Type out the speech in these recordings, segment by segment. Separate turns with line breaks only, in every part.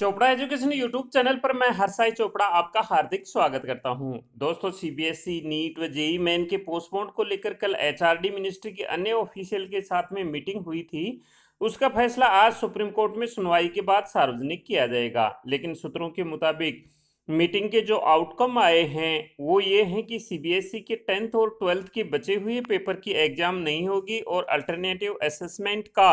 Chopra education YouTube channel पर मैं हरसाई चोपड़ा आपका हार्दिक स्वागत करता हूं दोस्तों सीबीएसई e, नीट व जेई मेन के पोस्टपोन को लेकर कल एचआरडी मिनिस्ट्री के अन्य ऑफिशियल के साथ में मीटिंग हुई थी उसका फैसला आज सुप्रीम कोर्ट में सुनवाई के बाद सार्वजनिक किया जाएगा लेकिन सूत्रों के मुताबिक मीटिंग के जो आउटकम आए हैं वो ये हैं कि सीबीएसई e के टेंथ और ट्वेल्थ के बचे हुए पेपर की एग्जाम नहीं होगी और अल्टरनेटिव असेसमेंट का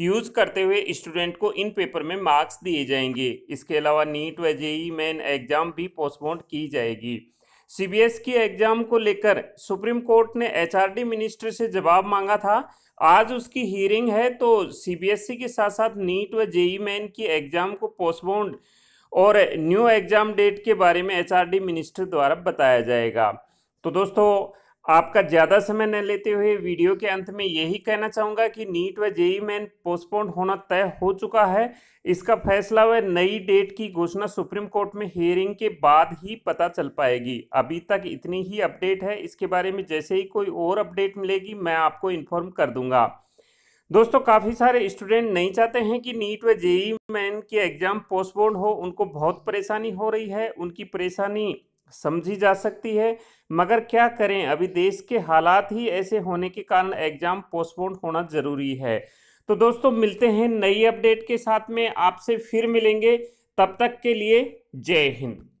यूज करते हुए स्टूडेंट को इन पेपर में मार्क्स दिए जाएंगे इसके अलावा नीट व जेई मेन एग्जाम भी पोस्टपोन की जाएगी सीबीएस की एग्जाम को लेकर सुप्रीम कोर्ट ने एचआरडी मिनिस्टर से जवाब मांगा था आज उसकी हियरिंग है तो सीबीएसई के साथ साथ नीट व जेई मेन की एग्जाम को पोस्टपोन और न्यू एग्जाम डेट के बारे में एचआरडी मिनिस्टर द्वारा बताया जाएगा तो दोस्तों आपका ज़्यादा समय न लेते हुए वीडियो के अंत में यही कहना चाहूँगा कि नीट व जेई मैन पोस्टपोन होना तय हो चुका है इसका फैसला व नई डेट की घोषणा सुप्रीम कोर्ट में हियरिंग के बाद ही पता चल पाएगी अभी तक इतनी ही अपडेट है इसके बारे में जैसे ही कोई और अपडेट मिलेगी मैं आपको इन्फॉर्म कर दूंगा दोस्तों काफ़ी सारे स्टूडेंट नहीं चाहते हैं कि नीट व जेई मैन के एग्ज़ाम पोस्टपोन हो उनको बहुत परेशानी हो रही है उनकी परेशानी समझी जा सकती है मगर क्या करें अभी देश के हालात ही ऐसे होने के कारण एग्ज़ाम पोस्टपोन होना ज़रूरी है तो दोस्तों मिलते हैं नई अपडेट के साथ में आपसे फिर मिलेंगे तब तक के लिए जय हिंद